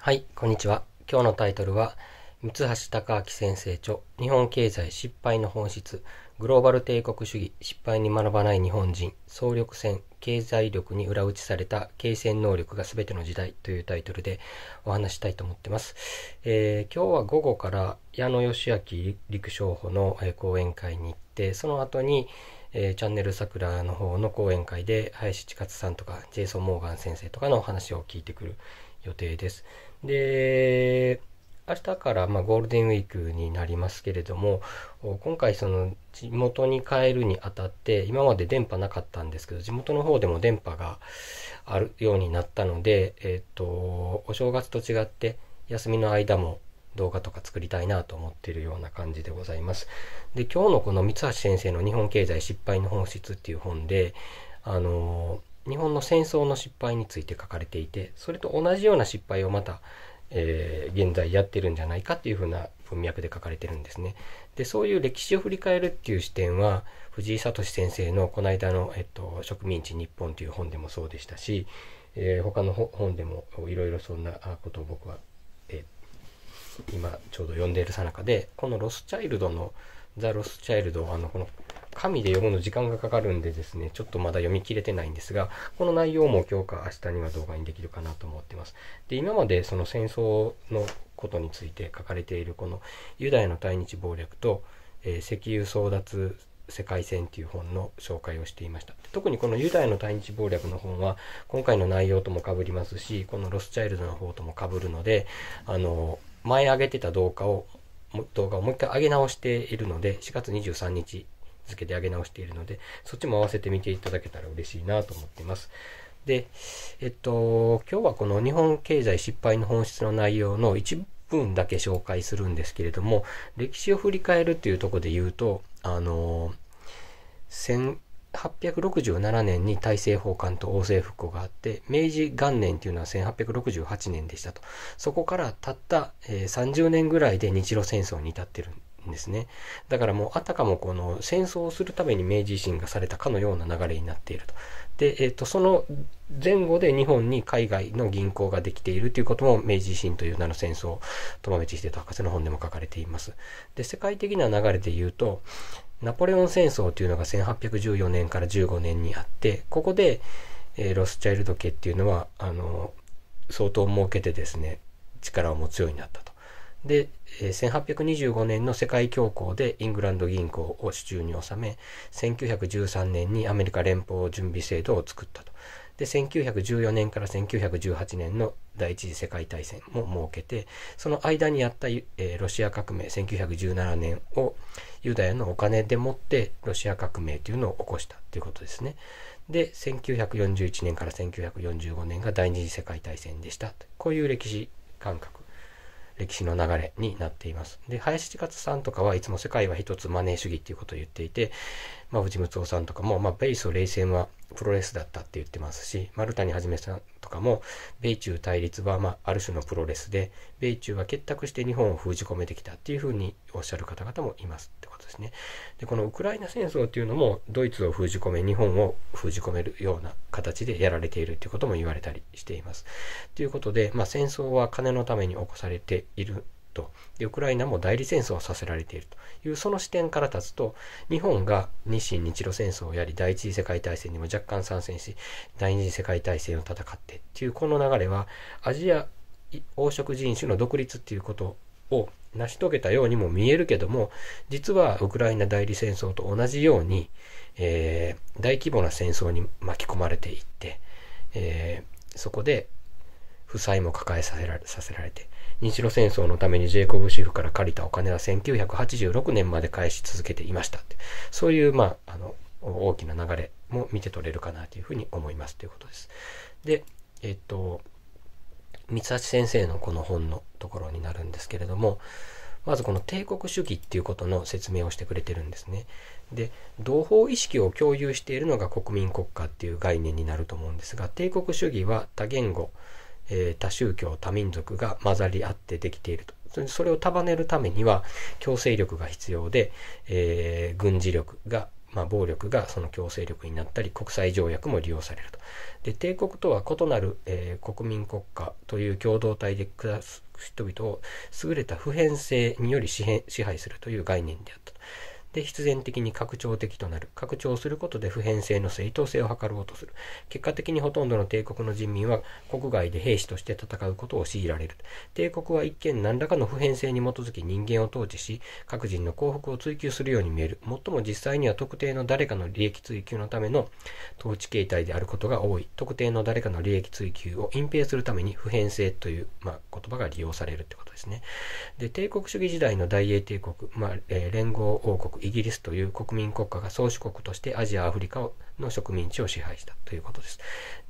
はい、こんにちは。今日のタイトルは、三橋隆明先生著、日本経済失敗の本質、グローバル帝国主義、失敗に学ばない日本人、総力戦、経済力に裏打ちされた経戦能力が全ての時代というタイトルでお話したいと思ってます。えー、今日は午後から矢野義明陸将補の、え講演会に行って、その後に、えー、チャンネル桜の方の講演会で林千勝さんとかジェイソン・モーガン先生とかのお話を聞いてくる予定です。で、明日からまゴールデンウィークになりますけれども、今回その地元に帰るにあたって、今まで電波なかったんですけど、地元の方でも電波があるようになったので、えっ、ー、と、お正月と違って休みの間も動画とか作りたいなと思ってるような感じでございます。で、今日のこの三橋先生の日本経済失敗の本質っていう本で、あの日本の戦争の失敗について書かれていてそれと同じような失敗をまた、えー、現在やってるんじゃないかっていうふうな文脈で書かれてるんですね。でそういう歴史を振り返るっていう視点は藤井聡先生のこの間の、えっと「植民地日本」という本でもそうでしたし、えー、他の本でもいろいろそんなことを僕は、えー、今ちょうど読んでいるさなかでこのロスチャイルドの「ザ・ロス・チャイルド、あの、この、紙で読むの時間がかかるんでですね、ちょっとまだ読み切れてないんですが、この内容も今日か明日には動画にできるかなと思ってます。で、今までその戦争のことについて書かれているこのユダヤの対日謀略と、えー、石油争奪世界戦という本の紹介をしていました。特にこのユダヤの対日謀略の本は、今回の内容とも被りますし、このロスチャイルドの方とも被るので、あの、前上げてた動画を動画をもう一回上げ直しているので、4月23日付で上げ直しているので、そっちも合わせて見ていただけたら嬉しいなと思っています。で、えっと、今日はこの日本経済失敗の本質の内容の一分だけ紹介するんですけれども、歴史を振り返るっていうとこで言うと、あの、1867年に大政奉還と王政復古があって明治元年というのは1868年でしたとそこからたった、えー、30年ぐらいで日露戦争に至ってるんですねだからもうあたかもこの戦争をするために明治維新がされたかのような流れになっているとで、えーと、その前後で日本に海外の銀行ができているということも明治維新という名の戦争友部知秀と博士の本でも書かれていますで世界的な流れで言うとナポレオン戦争というのが1814年から15年にあって、ここで、えー、ロスチャイルド家っていうのは、あの、相当儲けてですね、力を持つようになったと。で、えー、1825年の世界恐慌でイングランド銀行を手中に収め、1913年にアメリカ連邦準備制度を作ったと。で1914年から1918年の第一次世界大戦も設けてその間にやった、えー、ロシア革命1917年をユダヤのお金でもってロシア革命というのを起こしたということですね。で1941年から1945年が第二次世界大戦でしたこういう歴史感覚歴史の流れになっています。で林千勝さんとかはいつも「世界は一つマネー主義」っていうことを言っていてまあ、藤本夫さんとかも、まあ、米ソ冷戦はプロレスだったって言ってますし、丸谷はじめさんとかも、米中対立は、まあ、ある種のプロレスで、米中は結託して日本を封じ込めてきたっていうふうにおっしゃる方々もいますってことですね。で、このウクライナ戦争っていうのも、ドイツを封じ込め、日本を封じ込めるような形でやられているっていうことも言われたりしています。ということで、まあ、戦争は金のために起こされているとウクライナも代理戦争をさせられているというその視点から立つと日本が日清日露戦争をやり第一次世界大戦にも若干参戦し第二次世界大戦を戦ってっていうこの流れはアジア黄色人種の独立っていうことを成し遂げたようにも見えるけども実はウクライナ代理戦争と同じように、えー、大規模な戦争に巻き込まれていって、えー、そこで負債も抱えさせられさせられて、日露戦争のためにジェイコブ・シフから借りたお金は1986年まで返し続けていましたって。そういう、まあ、あの、大きな流れも見て取れるかなというふうに思いますということです。で、えっと、三橋先生のこの本のところになるんですけれども、まずこの帝国主義っていうことの説明をしてくれてるんですね。で、同胞意識を共有しているのが国民国家っていう概念になると思うんですが、帝国主義は多言語、えー、多宗教多民族が混ざり合ってできているとそれを束ねるためには強制力が必要で、えー、軍事力がまあ、暴力がその強制力になったり国際条約も利用されると。で帝国とは異なる、えー、国民国家という共同体で暮らす人々を優れた普遍性により支配するという概念であったと。で必然的に拡張的となる拡張することで普遍性の正当性を図ろうとする結果的にほとんどの帝国の人民は国外で兵士として戦うことを強いられる帝国は一見何らかの普遍性に基づき人間を統治し各人の幸福を追求するように見えるもっとも実際には特定の誰かの利益追求のための統治形態であることが多い特定の誰かの利益追求を隠蔽するために普遍性という、まあ、言葉が利用されるってことですねで帝国主義時代の大英帝国、まあえー、連合王国イギリスという国民国家が宗主国としてアジア、アフリカの植民地を支配したということです。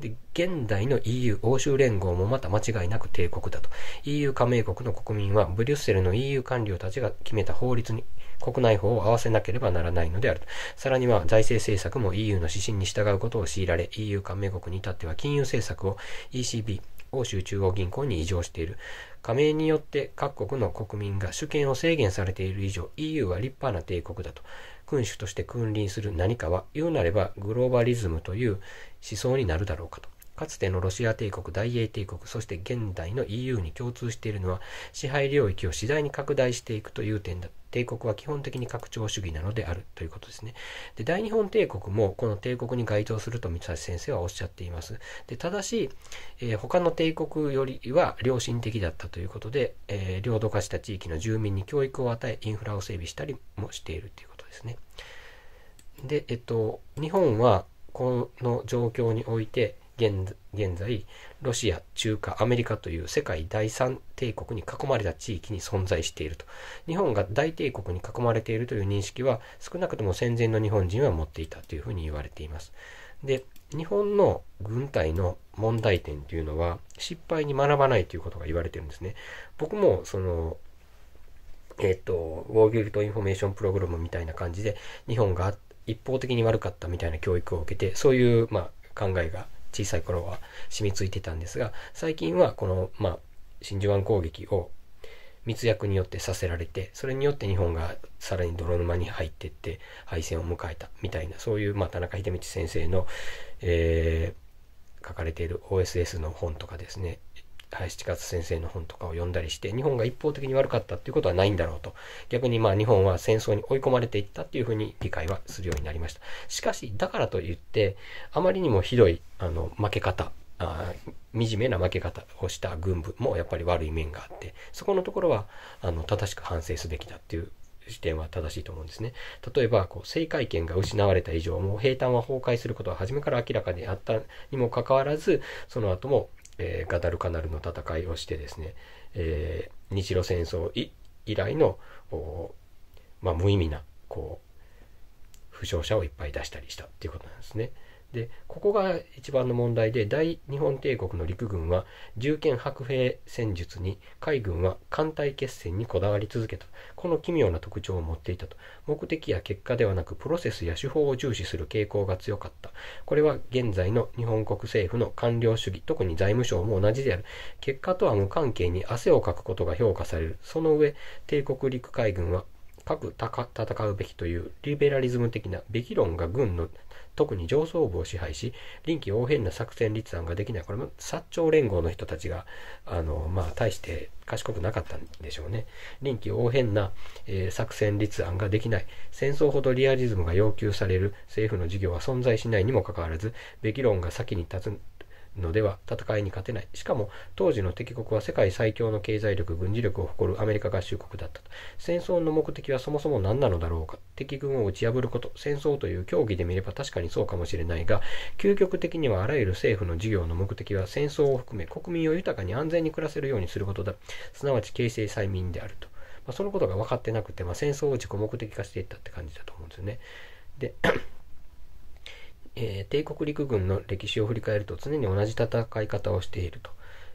で、現代の EU、欧州連合もまた間違いなく帝国だと。EU 加盟国の国民はブリュッセルの EU 官僚たちが決めた法律に国内法を合わせなければならないのであると。さらには財政政策も EU の指針に従うことを強いられ、EU 加盟国に至っては金融政策を ECB、欧州中央銀行に移譲している。加盟によって各国の国民が主権を制限されている以上、EU は立派な帝国だと。君主として君臨する何かは、言うなればグローバリズムという思想になるだろうかと。かつてのロシア帝国、大英帝国、そして現代の EU に共通しているのは、支配領域を次第に拡大していくという点だ。帝国は基本的に拡張主義なのであるということですね。で大日本帝国もこの帝国に該当すると三橋先生はおっしゃっています。でただし、えー、他の帝国よりは良心的だったということで、えー、領土化した地域の住民に教育を与え、インフラを整備したりもしているということですね。で、えっと、日本はこの状況において、現在ロシア中華アメリカという世界第三帝国に囲まれた地域に存在していると日本が大帝国に囲まれているという認識は少なくとも戦前の日本人は持っていたというふうに言われていますで日本の軍隊の問題点というのは失敗に学ばないということが言われてるんですね僕もそのえっ、ー、と、ウォーギルトインフォメーションプログラムみたいな感じで、日本が一方的に悪かったみたいな教育を受けて、そういう、まあ、考えが小さい頃は染みついてたんですが、最近はこの、まあ、真珠湾攻撃を密約によってさせられて、それによって日本がさらに泥沼に入っていって、敗戦を迎えたみたいな、そういう、まあ、田中秀道先生の、えー、書かれている OSS の本とかですね、林千勝先生の本とかを読んだりして、日本が一方的に悪かったっていうことはないんだろうと。逆にまあ日本は戦争に追い込まれていったっていうふうに理解はするようになりました。しかし、だからといって、あまりにもひどい、あの、負け方、あ惨めな負け方をした軍部もやっぱり悪い面があって、そこのところは、あの、正しく反省すべきだっていう視点は正しいと思うんですね。例えば、こう、政界権が失われた以上、もう平坦は崩壊することは初めから明らかであったにもかかわらず、その後もえー、ガダルカナルの戦いをしてですね、えー、日露戦争以来の、まあ、無意味なこう負傷者をいっぱい出したりしたっていうことなんですね。でここが一番の問題で大日本帝国の陸軍は銃剣白兵戦術に海軍は艦隊決戦にこだわり続けたこの奇妙な特徴を持っていたと目的や結果ではなくプロセスや手法を重視する傾向が強かったこれは現在の日本国政府の官僚主義特に財務省も同じである結果とは無関係に汗をかくことが評価されるその上帝国陸海軍は核戦うべきというリベラリズム的なべき論が軍の特に上層部を支配し、臨機応変な作戦立案ができない、これも薩長連合の人たちが、あの、まあ、大して賢くなかったんでしょうね。臨機応変な、えー、作戦立案ができない、戦争ほどリアリズムが要求される政府の事業は存在しないにもかかわらず、べき論が先に立つ、のでは戦いに勝てない。しかも当時の敵国は世界最強の経済力、軍事力を誇るアメリカ合衆国だったと。戦争の目的はそもそも何なのだろうか。敵軍を打ち破ること、戦争という競技で見れば確かにそうかもしれないが、究極的にはあらゆる政府の事業の目的は戦争を含め国民を豊かに安全に暮らせるようにすることだ。すなわち形成催眠であると。まあ、そのことが分かってなくて、まあ、戦争を自己目的化していったって感じだと思うんですよね。でえー、帝国陸軍の歴史を振り返ると常に同じ戦い方をしていると。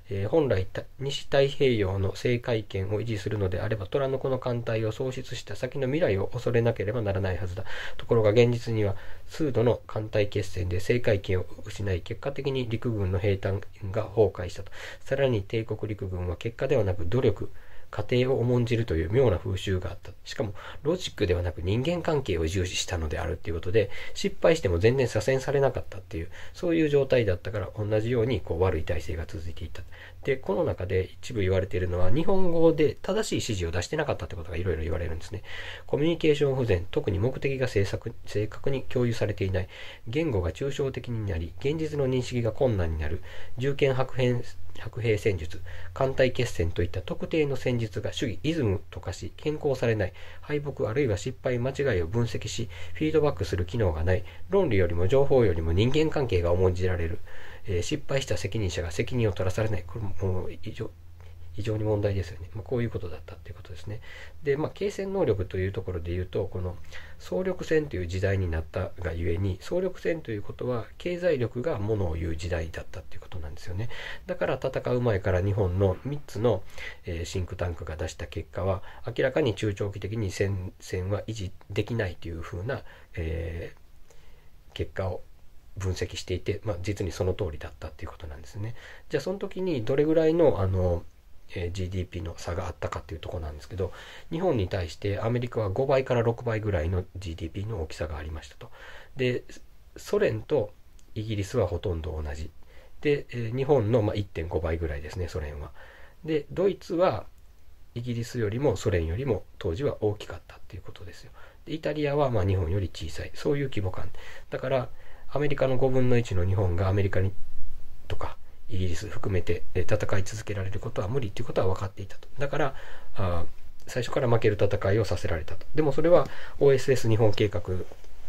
えー、本来西太平洋の制海権を維持するのであれば虎の子の艦隊を創出した先の未来を恐れなければならないはずだところが現実には数度の艦隊決戦で制海権を失い結果的に陸軍の兵隊が崩壊したとさらに帝国陸軍は結果ではなく努力家庭を重んじるという妙な風習があった。しかも、ロジックではなく人間関係を重視したのであるっていうことで、失敗しても全然左遷されなかったっていう、そういう状態だったから、同じようにこう悪い体制が続いていた。で、この中で一部言われているのは、日本語で正しい指示を出してなかったってことがいろいろ言われるんですね。コミュニケーション不全、特に目的が正確正確に共有されていない、言語が抽象的になり、現実の認識が困難になる、銃剣白変百兵戦術、艦隊決戦といった特定の戦術が主義、イズムと化し、健康されない、敗北あるいは失敗、間違いを分析し、フィードバックする機能がない、論理よりも情報よりも人間関係が重んじられる、えー、失敗した責任者が責任を取らされない、これも非常に問題ですよね。まあ、こういうことだったっていうことですね。で、まあ、継戦能力というところで言うと、この総力戦という時代になったがゆえに、総力戦ということは経済力がものを言う時代だったっていうことなんですよね。だから戦う前から日本の3つの、えー、シンクタンクが出した結果は、明らかに中長期的に戦線は維持できないというふうな、えー、結果を分析していて、まあ、実にその通りだったっていうことなんですね。じゃあその時にどれぐらいのあのえ GDP の差があったかっていうとこなんですけど日本に対してアメリカは5倍から6倍ぐらいの GDP の大きさがありましたとでソ連とイギリスはほとんど同じで、え日本のま1.5倍ぐらいですねソ連はでドイツはイギリスよりもソ連よりも当時は大きかったっていうことですよでイタリアはま日本より小さいそういう規模感だからアメリカの5分の1の日本がアメリカにとかイギリス含めて戦い続けられることは無理ということは分かっていたと。だから、あ最初から負ける戦いをさせられたと。でもそれは OSS 日本計画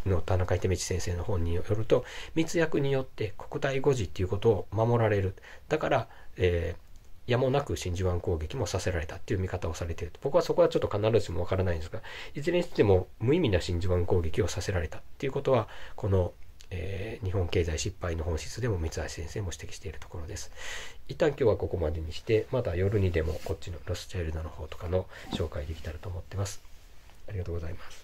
の田中秀道先生の本によると、密約によって国体護持っていうことを守られる。だから、えー、やもなく真珠湾攻撃もさせられたっていう見方をされていると。僕はそこはちょっと必ずしもわからないんですが、いずれにしても無意味な真珠湾攻撃をさせられたっていうことは、このえー、日本経済失敗の本質でも三橋先生も指摘しているところです。一旦今日はここまでにして、また夜にでもこっちのロスチャイルドの方とかの紹介できたらと思ってます。ありがとうございます。